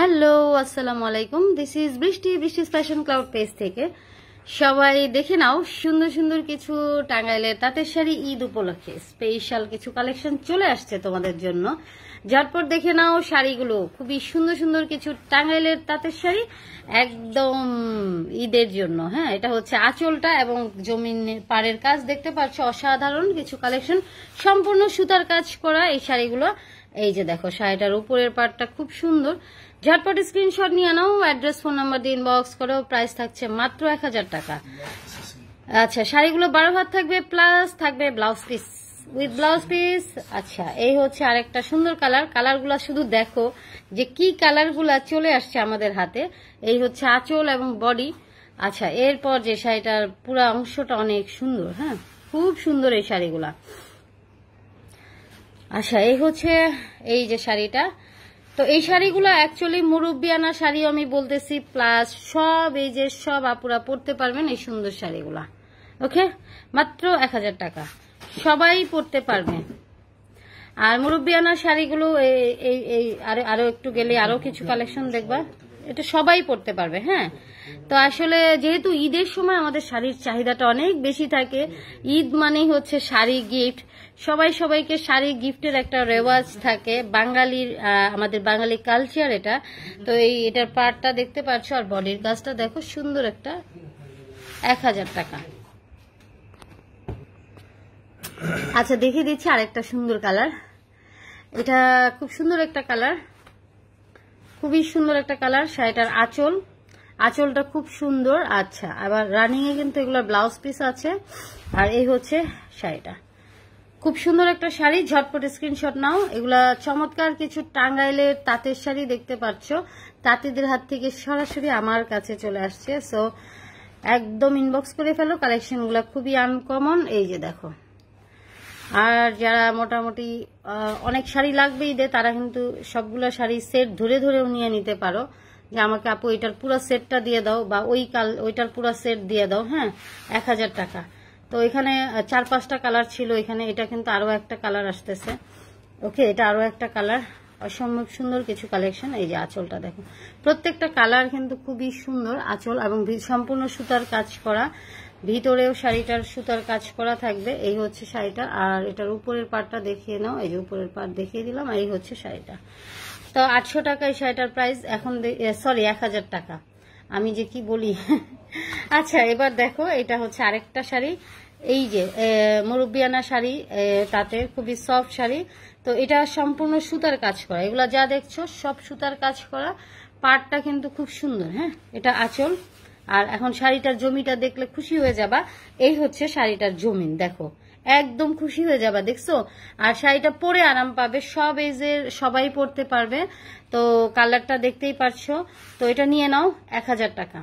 hello আসসালামু আলাইকুম this is বৃষ্টি বৃষ্টি ফ্যাশন ক্লাউড পেজ থেকে সবাই দেখে নাও সুন্দর সুন্দর কিছু টাঙ্গাইলে তাঁতের শাড়ি ঈদ উপলক্ষে স্পেশাল কিছু কালেকশন চলে আসছে তোমাদের জন্য ঝটপট দেখে নাও শাড়িগুলো খুবই সুন্দর সুন্দর কিছু টাঙ্গাইলের তাঁতের শাড়ি একদম ঈদের জন্য হ্যাঁ এটা হচ্ছে আঁচলটা এবং জমিন পাড়ের কাজ দেখতে পাচ্ছ অসাধারণ কিছু কালেকশন সম্পূর্ণ সুতার কাজ করা এই শাড়িগুলো এই যে দেখো শাড়িটার উপরের পার্টটা খুব সুন্দর ঝটপট স্ক্রিনশট নিয়ে নাও অ্যাড্রেস ফোন নাম্বার দিয়ে ইনবক্স করো প্রাইস থাকছে মাত্র এক টাকা আচ্ছা শাড়িগুলো বারো হাত থাকবে প্লাস থাকবে blouse piece with blouse piece আচ্ছা এই হচ্ছে আরেকটা সুন্দর কালার কালারগুলা শুধু দেখো যে কি কালারগুলা চলে আসছে আমাদের হাতে এই হচ্ছে আঁচল এবং বডি আচ্ছা এরপর যে শাড়িটার পুরা অংশটা অনেক সুন্দর হ্যাঁ খুব সুন্দর এই শাড়িগুলা আচ্ছা এই হচ্ছে এই যে শাড়িটা তো এই শাড়িগুলো অ্যাকচুয়ালি আনা শাড়িও আমি বলতেছি প্লাস সব এই যে সব আপুরা পরতে পারবেন এই সুন্দর শাড়িগুলো ওকে মাত্র এক টাকা সবাই পরতে পারবেন আর আনা শাড়িগুলো এই এই আরো একটু গেলে আরো কিছু কালেকশন দেখবা এটা সবাই পড়তে পারবে হ্যাঁ তো আসলে যেহেতু ঈদের সময় আমাদের শাড়ির চাহিদাটা অনেক বেশি থাকে ঈদ মানেই হচ্ছে শাড়ি গিফট সবাই সবাইকে শাড়ি গিফটের একটা রেওয়াজ থাকে বাঙালির আমাদের বাঙালি কালচার এটা তো এই এটার পার্টটা দেখতে পাচ্ছ আর বডির কাজটা দেখো সুন্দর একটা এক হাজার টাকা আচ্ছা দেখিয়ে দিচ্ছি আর একটা সুন্দর কালার এটা খুব সুন্দর একটা কালার খুবই সুন্দর একটা কালার শাড়িটার আঁচল আঁচলটা খুব সুন্দর আচ্ছা আবার রানিংয়ে কিন্তু এগুলো ব্লাউজ পিস আছে আর এই হচ্ছে শাড়িটা খুব সুন্দর একটা শাড়ি ঝটপট স্ক্রিনশট নাও এগুলা চমৎকার কিছু টাঙ্গাইলের তাঁতের শাড়ি দেখতে পাচ্ছ তাঁতিদের হাত থেকে সরাসরি আমার কাছে চলে আসছে সো একদম ইনবক্স করে ফেলো কালেকশনগুলো খুবই আনকমন এই যে দেখো আর যারা মোটামুটি অনেক শাড়ি লাগবেই দে তারা কিন্তু সবগুলো শাড়ি সেট ধরে ধরেও নিয়ে নিতে পারো যে আমাকে আপু ওইটার পুরো সেটটা দিয়ে দাও বা ওই কাল ওইটার পুরো সেট দিয়ে দাও হ্যাঁ এক হাজার টাকা তো এখানে চার পাঁচটা কালার ছিল এখানে এটা কিন্তু আরও একটা কালার আসতেছে ওকে এটা আরও একটা কালার অসম্ভব সুন্দর কিছু কালেকশন এই যে আঁচলটা দেখো প্রত্যেকটা কালার কিন্তু খুবই সুন্দর আঁচল এবং সম্পূর্ণ সুতার কাজ করা ভিতরেও শাড়িটার সুতার কাজ করা থাকবে এই হচ্ছে শাড়িটা আর এটার উপরের পাটটা দেখিয়ে নাও এই যে উপরের পাট দেখিয়ে দিলাম এই হচ্ছে শাড়িটা তো আটশো টাকা এই শাড়িটার প্রাইস এখন সরি এক হাজার টাকা আমি যে কি বলি আচ্ছা এবার দেখো এটা হচ্ছে আরেকটা শাড়ি এই যে মুরব্বিয়ানা শাড়ি তাতে খুবই সফট শাড়ি তো এটা সম্পূর্ণ সুতার কাজ করা এগুলো যা দেখছো সব সুতার কাজ করা পাটটা কিন্তু খুব সুন্দর হ্যাঁ এটা আচল আর এখন শাড়িটার জমিটা দেখলে খুশি হয়ে যাবা এই হচ্ছে শাড়িটার জমিন দেখো একদম খুশি হয়ে যাবা দেখছো আর শাড়িটা পরে আরাম পাবে সব এজের সবাই পরতে পারবে তো কালারটা দেখতেই পারছো তো এটা নিয়ে নাও এক হাজার টাকা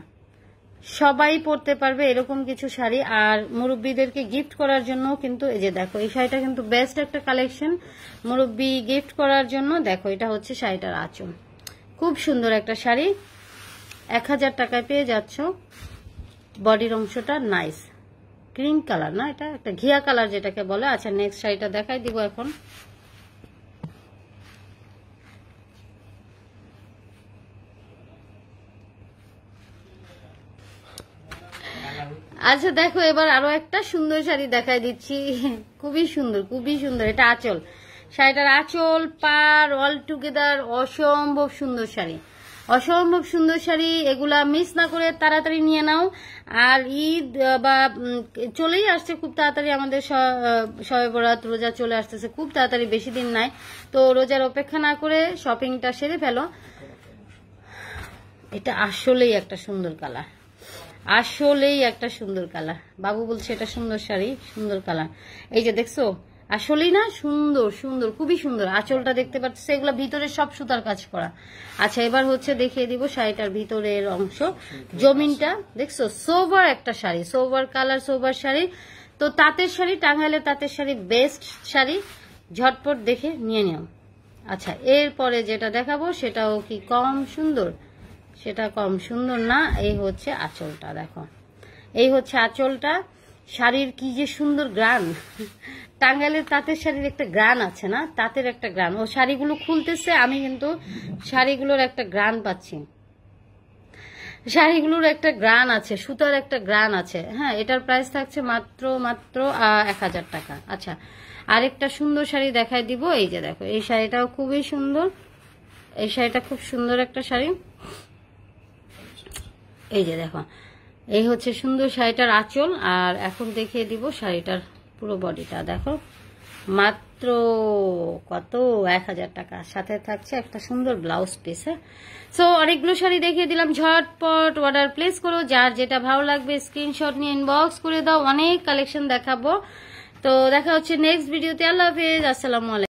সবাই পরতে পারবে এরকম কিছু শাড়ি আর মুরব্বীদেরকে গিফট করার জন্য কিন্তু এই যে দেখো এই শাড়িটা কিন্তু বেস্ট একটা কালেকশন মুরব্বী গিফট করার জন্য দেখো এটা হচ্ছে শাড়িটার আচল খুব সুন্দর একটা শাড়ি এক হাজার টাকায় পেয়ে যাচ্ছ বডির অংশটা নাইস ক্রিম কালার না এটা একটা ঘিয়া কালার যেটাকে বলে আচ্ছা নেক্সট শাড়িটা দেখাই দিব এখন আচ্ছা দেখো এবার আরো একটা সুন্দর শাড়ি দেখাই দিচ্ছি খুবই সুন্দর খুবই সুন্দর এটা আঁচল শাড়িটার আঁচল পার অল টুগেদার অসম্ভব সুন্দর শাড়ি অসম্ভব সুন্দর শাড়ি এগুলা মিস না করে তাড়াতাড়ি নিয়ে নাও আর ঈদ বা চলেই আসছে খুব তাড়াতাড়ি আমাদের সবে বরাত রোজা চলে আসতেছে খুব তাড়াতাড়ি বেশি দিন নাই তো রোজার অপেক্ষা না করে শপিংটা সেরে ফেলো এটা আসলেই একটা সুন্দর কালার আসলেই একটা সুন্দর কালার বাবু বলছে এটা সুন্দর শাড়ি সুন্দর কালার এই যে দেখছো আসলেই না সুন্দর সুন্দর খুবই সুন্দর আঁচলটা দেখতে পাচ্ছি এগুলা ভিতরে সব সুতার কাজ করা আচ্ছা এবার হচ্ছে দেখিয়ে দিব শাড়িটার ভিতরের অংশ জমিনটা দেখছো সোভার একটা sari sober colour sober sari তো তাঁতের শাড়ি টাঙ্গাইলে তাঁতের শাড়ি বেস্ট শাড়ি ঝটপট দেখে নিয়ে নিও আচ্ছা এরপরে যেটা দেখাবো সেটাও কি কম সুন্দর সেটা কম সুন্দর না এই হচ্ছে আঁচলটা দেখো এই হচ্ছে আঁচলটা শাড়ির কি যে সুন্দর গ্রান টাঙ্গালের তাঁতের শাড়ির একটা গ্রান আছে না তাঁতের একটা গ্রান ও শাড়িগুলো খুলতেছে আমি কিন্তু শাড়িগুলোর একটা গ্রান পাচ্ছি শাড়িগুলোর একটা গ্রান আছে সুতার একটা গ্রান আছে হ্যাঁ এটার প্রাইস থাকছে মাত্র মাত্র এক হাজার টাকা আচ্ছা আরেকটা সুন্দর শাড়ি দেখায় দিব এই যে দেখো এই শাড়িটাও খুবই সুন্দর এই শাড়িটা খুব সুন্দর একটা শাড়ি এই যে দেখো এই হচ্ছে সুন্দর শাড়িটার আঁচল আর এখন দেখিয়ে দিব শাড়িটার পুরো বডিটা দেখো মাত্র কত এক হাজার টাকা সাথে থাকছে একটা সুন্দর ব্লাউজ পিস হ্যাঁ সো অনেকগুলো শাড়ি দেখিয়ে দিলাম ঝটপট অর্ডার প্লেস করো যার যেটা ভালো লাগবে স্ক্রিনশট নিয়ে ইনবক্স করে দাও অনেক কালেকশন দেখাবো তো দেখা হচ্ছে নেক্সট ভিডিওতে আল্লাহ হাফেজ আসসালামু আলাইকুম